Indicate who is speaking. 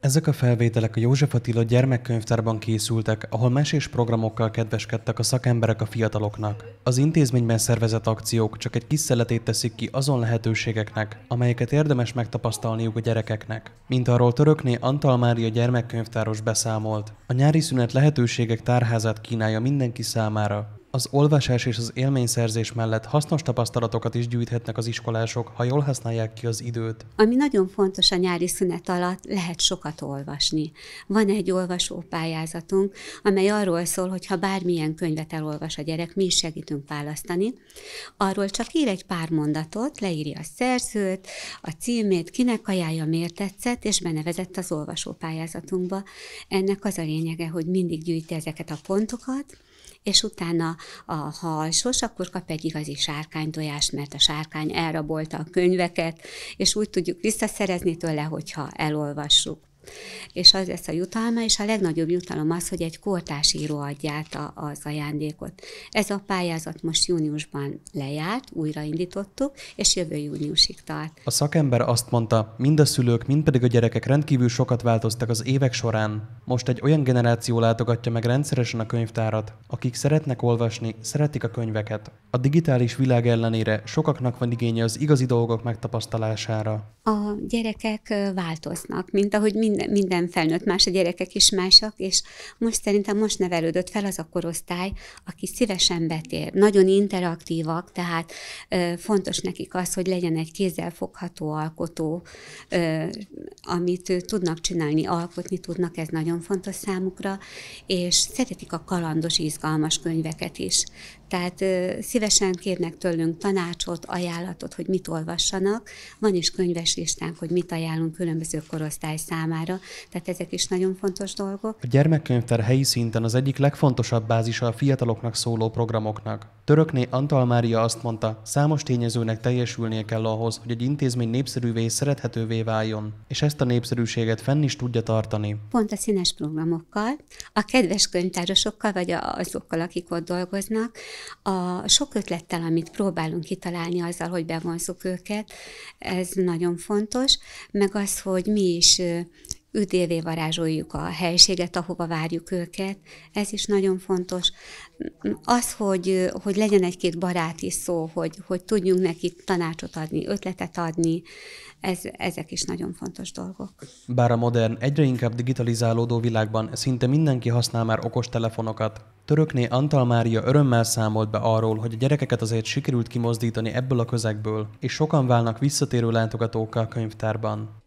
Speaker 1: Ezek a felvételek a József Attila gyermekkönyvtárban készültek, ahol mesés programokkal kedveskedtek a szakemberek a fiataloknak. Az intézményben szervezett akciók csak egy kis szeletét teszik ki azon lehetőségeknek, amelyeket érdemes megtapasztalniuk a gyerekeknek. Mint arról törökné Antal Mária gyermekkönyvtáros beszámolt, a nyári szünet lehetőségek tárházát kínálja mindenki számára, az olvasás és az élményszerzés mellett hasznos tapasztalatokat is gyűjthetnek az iskolások, ha jól használják ki az időt.
Speaker 2: Ami nagyon fontos a nyári szünet alatt, lehet sokat olvasni. Van egy olvasópályázatunk, amely arról szól, hogy ha bármilyen könyvet elolvas a gyerek, mi is segítünk választani. Arról csak ír egy pár mondatot, leírja a szerzőt, a címét, kinek ajánlja, miért tetszett, és benevezett az olvasópályázatunkba. Ennek az a lényege, hogy mindig gyűjti ezeket a pontokat, és utána, a, ha alsos, akkor kap egy igazi tojást, mert a sárkány elrabolta a könyveket, és úgy tudjuk visszaszerezni tőle, hogyha elolvassuk. És az lesz a jutalma, és a legnagyobb jutalom az, hogy egy kortásíró adja át a, az ajándékot. Ez a pályázat most júniusban lejárt, újraindítottuk, és jövő júniusig tart.
Speaker 1: A szakember azt mondta, mind a szülők, mind pedig a gyerekek rendkívül sokat változtak az évek során. Most egy olyan generáció látogatja meg rendszeresen a könyvtárat, akik szeretnek olvasni, szeretik a könyveket. A digitális világ ellenére sokaknak van igénye az igazi dolgok megtapasztalására.
Speaker 2: A gyerekek változnak, mint ahogy minden, minden felnőtt más, a gyerekek is másak, és most szerintem most nevelődött fel az a korosztály, aki szívesen betér. Nagyon interaktívak, tehát ö, fontos nekik az, hogy legyen egy fogható alkotó, ö, amit tudnak csinálni, alkotni tudnak, ez nagyon fontos számukra, és szeretik a kalandos, izgalmas könyveket is. Tehát ö, Szívesen kérnek tőlünk tanácsot, ajánlatot, hogy mit olvassanak. Van is könyves listánk, hogy mit ajánlunk különböző korosztály számára, tehát ezek is nagyon fontos dolgok.
Speaker 1: A gyermekkönyvtár helyi szinten az egyik legfontosabb bázisa a fiataloknak szóló programoknak. Törökné Antal Mária azt mondta, számos tényezőnek teljesülnie kell ahhoz, hogy egy intézmény népszerűvé és szerethetővé váljon, és ezt a népszerűséget fenn is tudja tartani.
Speaker 2: Pont a színes programokkal, a kedves könyvtárosokkal, vagy azokkal, akik ott dolgoznak, a sok sok ötlettel, amit próbálunk kitalálni azzal, hogy bevonzuk őket, ez nagyon fontos, meg az, hogy mi is üdévé varázsoljuk a helységet, ahova várjuk őket. Ez is nagyon fontos. Az, hogy, hogy legyen egy-két baráti szó, hogy, hogy tudjunk neki tanácsot adni, ötletet adni, ez, ezek is nagyon fontos dolgok.
Speaker 1: Bár a modern, egyre inkább digitalizálódó világban szinte mindenki használ már okostelefonokat, Törökné Antal Mária örömmel számolt be arról, hogy a gyerekeket azért sikerült kimozdítani ebből a közegből, és sokan válnak visszatérő látogatókkal a könyvtárban.